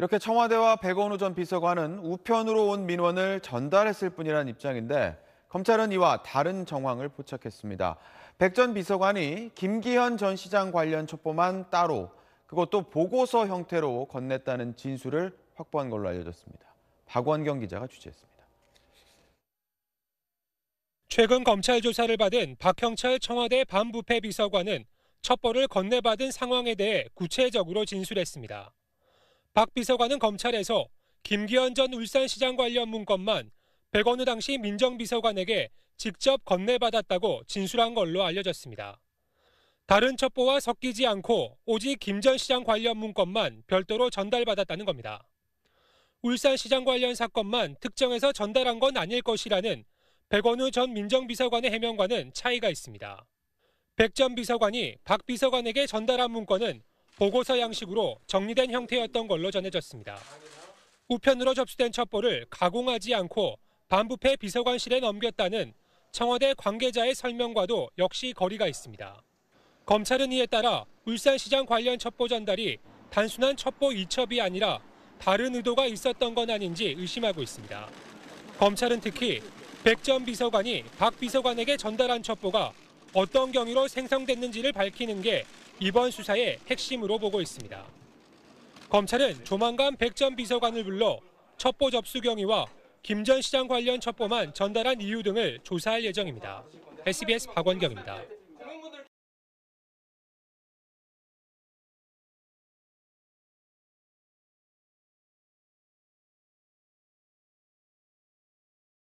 이렇게 청와대와 백원우 전 비서관은 우편으로 온 민원을 전달했을 뿐이라는 입장인데 검찰은 이와 다른 정황을 포착했습니다. 백전 비서관이 김기현 전 시장 관련 첩보만 따로 그것도 보고서 형태로 건넸다는 진술을 확보한 걸로 알려졌습니다. 박원경 기자가 취재했습니다. 최근 검찰 조사를 받은 박형철 청와대 반부패 비서관은 첩보를 건네받은 상황에 대해 구체적으로 진술했습니다. 박 비서관은 검찰에서 김기현 전 울산시장 관련 문건만 백원우 당시 민정비서관에게 직접 건네받았다고 진술한 걸로 알려졌습니다. 다른 첩보와 섞이지 않고 오직 김 전 시장 관련 문건만 별도로 전달받았다는 겁니다. 울산시장 관련 사건만 특정해서 전달한 건 아닐 것이라는 백원우 전 민정비서관의 해명과는 차이가 있습니다. 백 전 비서관이 박 비서관에게 전달한 문건은 보고서 양식으로 정리된 형태였던 걸로 전해졌습니다. 우편으로 접수된 첩보를 가공하지 않고 반부패 비서관실에 넘겼다는 청와대 관계자의 설명과도 역시 거리가 있습니다. 검찰은 이에 따라 울산시장 관련 첩보 전달이 단순한 첩보 이첩이 아니라 다른 의도가 있었던 건 아닌지 의심하고 있습니다. 검찰은 특히 백전 비서관이 박 비서관에게 전달한 첩보가 어떤 경위로 생성됐는지를 밝히는 게 이번 수사의 핵심으로 보고 있습니다. 검찰은 조만간 백 전 비서관을 불러 첩보 접수 경위와 김전 시장 관련 첩보만 전달한 이유 등을 조사할 예정입니다. SBS 박원경입니다.